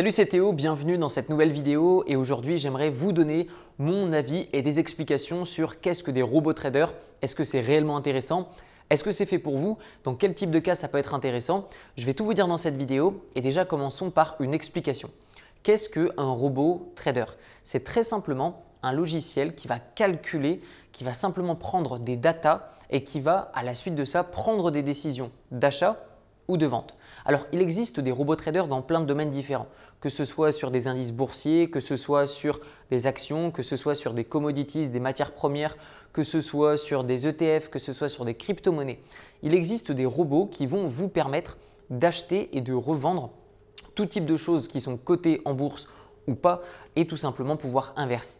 Salut c'est Théo, bienvenue dans cette nouvelle vidéo et aujourd'hui j'aimerais vous donner mon avis et des explications sur qu'est-ce que des robots traders, est-ce que c'est réellement intéressant, est-ce que c'est fait pour vous, dans quel type de cas ça peut être intéressant. Je vais tout vous dire dans cette vidéo et déjà commençons par une explication. Qu'est-ce qu'un robot trader C'est très simplement un logiciel qui va calculer, qui va simplement prendre des datas et qui va à la suite de ça prendre des décisions d'achat ou de vente. Alors, il existe des robots traders dans plein de domaines différents, que ce soit sur des indices boursiers, que ce soit sur des actions, que ce soit sur des commodities, des matières premières, que ce soit sur des ETF, que ce soit sur des crypto-monnaies. Il existe des robots qui vont vous permettre d'acheter et de revendre tout type de choses qui sont cotées en bourse ou pas, et tout simplement pouvoir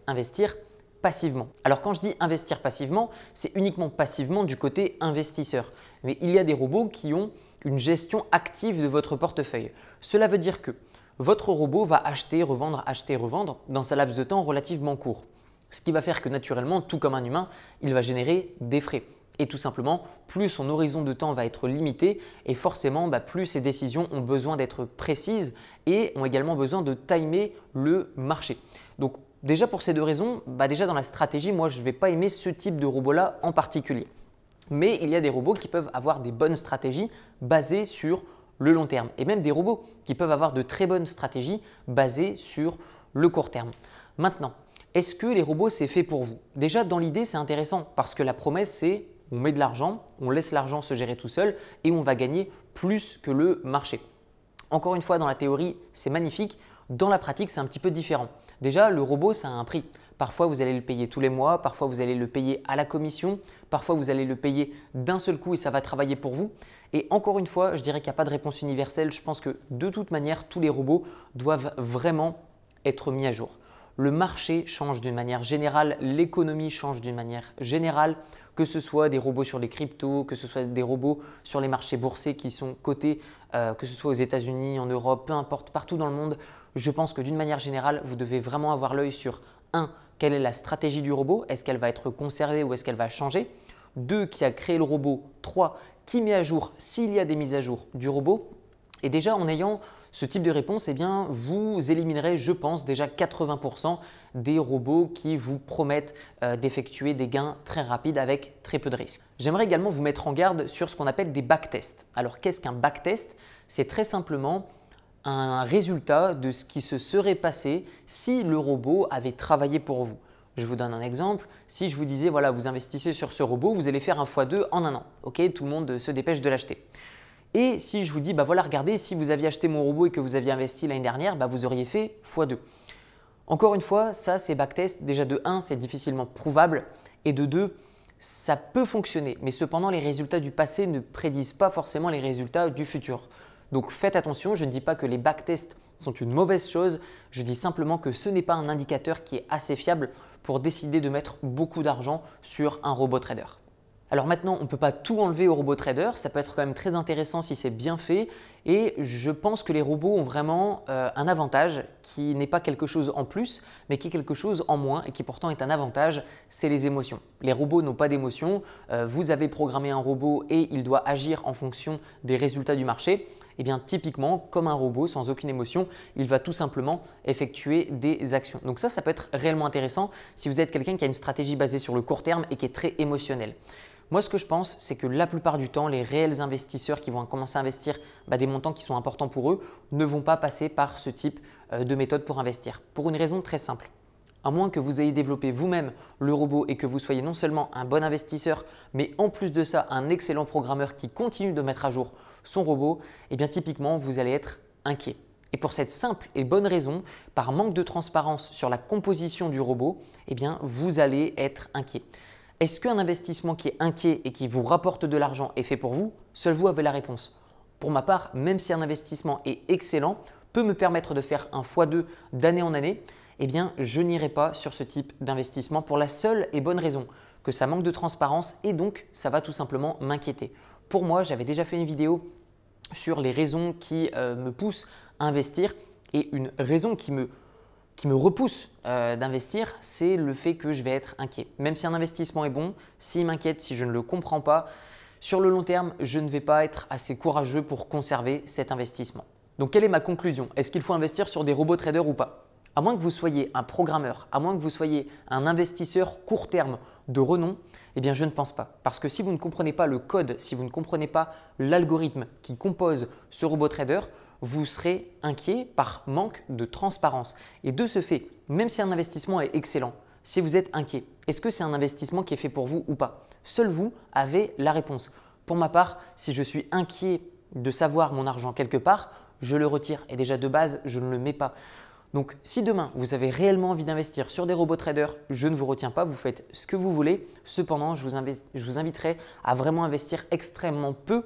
investir passivement. Alors quand je dis investir passivement, c'est uniquement passivement du côté investisseur mais il y a des robots qui ont une gestion active de votre portefeuille. Cela veut dire que votre robot va acheter, revendre, acheter, revendre dans un laps de temps relativement court. Ce qui va faire que naturellement, tout comme un humain, il va générer des frais. Et tout simplement, plus son horizon de temps va être limité, et forcément, bah, plus ses décisions ont besoin d'être précises et ont également besoin de timer le marché. Donc déjà pour ces deux raisons, bah, déjà dans la stratégie, moi je ne vais pas aimer ce type de robot-là en particulier mais il y a des robots qui peuvent avoir des bonnes stratégies basées sur le long terme, et même des robots qui peuvent avoir de très bonnes stratégies basées sur le court terme. Maintenant, est-ce que les robots, c'est fait pour vous Déjà, dans l'idée, c'est intéressant, parce que la promesse, c'est on met de l'argent, on laisse l'argent se gérer tout seul, et on va gagner plus que le marché. Encore une fois, dans la théorie, c'est magnifique, dans la pratique, c'est un petit peu différent. Déjà, le robot, ça a un prix. Parfois, vous allez le payer tous les mois, parfois, vous allez le payer à la commission, parfois, vous allez le payer d'un seul coup et ça va travailler pour vous. Et encore une fois, je dirais qu'il n'y a pas de réponse universelle. Je pense que de toute manière, tous les robots doivent vraiment être mis à jour. Le marché change d'une manière générale, l'économie change d'une manière générale, que ce soit des robots sur les cryptos, que ce soit des robots sur les marchés boursiers qui sont cotés, euh, que ce soit aux États-Unis, en Europe, peu importe, partout dans le monde. Je pense que d'une manière générale, vous devez vraiment avoir l'œil sur un. Quelle est la stratégie du robot Est-ce qu'elle va être conservée ou est-ce qu'elle va changer 2. Qui a créé le robot 3. Qui met à jour, s'il y a des mises à jour, du robot Et déjà en ayant ce type de réponse, eh bien, vous éliminerez, je pense, déjà 80% des robots qui vous promettent euh, d'effectuer des gains très rapides avec très peu de risques. J'aimerais également vous mettre en garde sur ce qu'on appelle des backtests. Alors qu'est-ce qu'un backtest C'est très simplement un résultat de ce qui se serait passé si le robot avait travaillé pour vous. Je vous donne un exemple. Si je vous disais, voilà, vous investissez sur ce robot, vous allez faire un x2 en un an. Ok, tout le monde se dépêche de l'acheter. Et si je vous dis, bah voilà, regardez, si vous aviez acheté mon robot et que vous aviez investi l'année dernière, bah vous auriez fait x2. Encore une fois, ça, c'est backtest. Déjà, de 1, c'est difficilement prouvable. Et de 2, ça peut fonctionner. Mais cependant, les résultats du passé ne prédisent pas forcément les résultats du futur. Donc faites attention, je ne dis pas que les backtests sont une mauvaise chose, je dis simplement que ce n'est pas un indicateur qui est assez fiable pour décider de mettre beaucoup d'argent sur un robot trader. Alors maintenant, on ne peut pas tout enlever au robot trader, ça peut être quand même très intéressant si c'est bien fait, et je pense que les robots ont vraiment euh, un avantage qui n'est pas quelque chose en plus, mais qui est quelque chose en moins et qui pourtant est un avantage, c'est les émotions. Les robots n'ont pas d'émotions, euh, vous avez programmé un robot et il doit agir en fonction des résultats du marché. Et eh bien typiquement, comme un robot, sans aucune émotion, il va tout simplement effectuer des actions. Donc ça, ça peut être réellement intéressant si vous êtes quelqu'un qui a une stratégie basée sur le court terme et qui est très émotionnel. Moi, ce que je pense, c'est que la plupart du temps, les réels investisseurs qui vont commencer à investir bah, des montants qui sont importants pour eux ne vont pas passer par ce type euh, de méthode pour investir. Pour une raison très simple. À moins que vous ayez développé vous-même le robot et que vous soyez non seulement un bon investisseur, mais en plus de ça un excellent programmeur qui continue de mettre à jour son robot, et eh bien typiquement vous allez être inquiet. Et pour cette simple et bonne raison, par manque de transparence sur la composition du robot, eh bien vous allez être inquiet. Est-ce qu'un investissement qui est inquiet et qui vous rapporte de l'argent est fait pour vous Seul vous avez la réponse. Pour ma part, même si un investissement est excellent, peut me permettre de faire un x2 d'année en année, eh bien je n'irai pas sur ce type d'investissement pour la seule et bonne raison que ça manque de transparence et donc ça va tout simplement m'inquiéter pour moi, j'avais déjà fait une vidéo sur les raisons qui euh, me poussent à investir et une raison qui me qui me repousse euh, d'investir, c'est le fait que je vais être inquiet. Même si un investissement est bon, s'il m'inquiète, si je ne le comprends pas, sur le long terme, je ne vais pas être assez courageux pour conserver cet investissement. Donc quelle est ma conclusion Est-ce qu'il faut investir sur des robots traders ou pas à moins que vous soyez un programmeur, à moins que vous soyez un investisseur court terme de renom, eh bien je ne pense pas. Parce que si vous ne comprenez pas le code, si vous ne comprenez pas l'algorithme qui compose ce robot trader, vous serez inquiet par manque de transparence. Et de ce fait, même si un investissement est excellent, si vous êtes inquiet, est-ce que c'est un investissement qui est fait pour vous ou pas Seul vous avez la réponse. Pour ma part, si je suis inquiet de savoir mon argent quelque part, je le retire. Et déjà de base, je ne le mets pas. Donc si demain vous avez réellement envie d'investir sur des robots traders, je ne vous retiens pas, vous faites ce que vous voulez. Cependant, je vous, je inviterai à vraiment investir extrêmement peu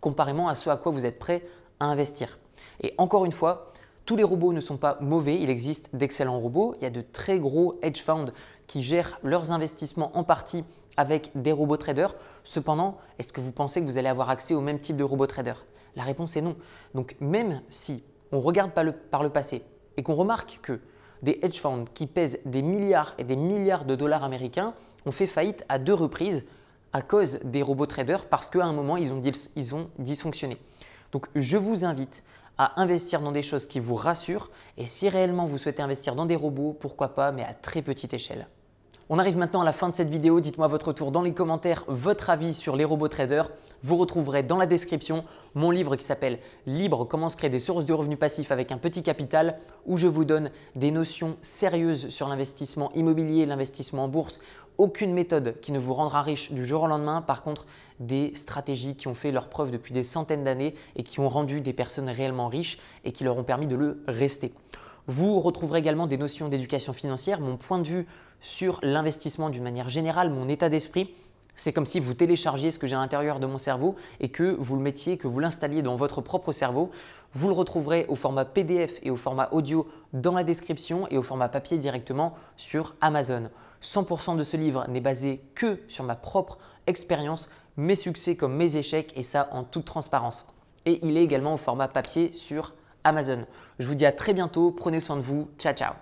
comparément à ce à quoi vous êtes prêt à investir. Et encore une fois, tous les robots ne sont pas mauvais, il existe d'excellents robots, il y a de très gros hedge funds qui gèrent leurs investissements en partie avec des robots traders. Cependant, est-ce que vous pensez que vous allez avoir accès au même type de robots traders La réponse est non. Donc même si on regarde par le passé, et qu'on remarque que des hedge funds qui pèsent des milliards et des milliards de dollars américains ont fait faillite à deux reprises à cause des robots traders parce qu'à un moment ils ont, ils ont dysfonctionné. Donc je vous invite à investir dans des choses qui vous rassurent et si réellement vous souhaitez investir dans des robots, pourquoi pas, mais à très petite échelle. On arrive maintenant à la fin de cette vidéo. Dites-moi votre tour dans les commentaires, votre avis sur les robots traders. Vous retrouverez dans la description mon livre qui s'appelle Libre, comment se créer des sources de revenus passifs avec un petit capital, où je vous donne des notions sérieuses sur l'investissement immobilier, l'investissement en bourse. Aucune méthode qui ne vous rendra riche du jour au lendemain, par contre des stratégies qui ont fait leur preuve depuis des centaines d'années et qui ont rendu des personnes réellement riches et qui leur ont permis de le rester. Vous retrouverez également des notions d'éducation financière, mon point de vue sur l'investissement d'une manière générale, mon état d'esprit. C'est comme si vous téléchargiez ce que j'ai à l'intérieur de mon cerveau et que vous le mettiez, que vous l'installiez dans votre propre cerveau. Vous le retrouverez au format PDF et au format audio dans la description et au format papier directement sur Amazon. 100% de ce livre n'est basé que sur ma propre expérience, mes succès comme mes échecs et ça en toute transparence. Et il est également au format papier sur Amazon. Amazon. Je vous dis à très bientôt, prenez soin de vous, ciao ciao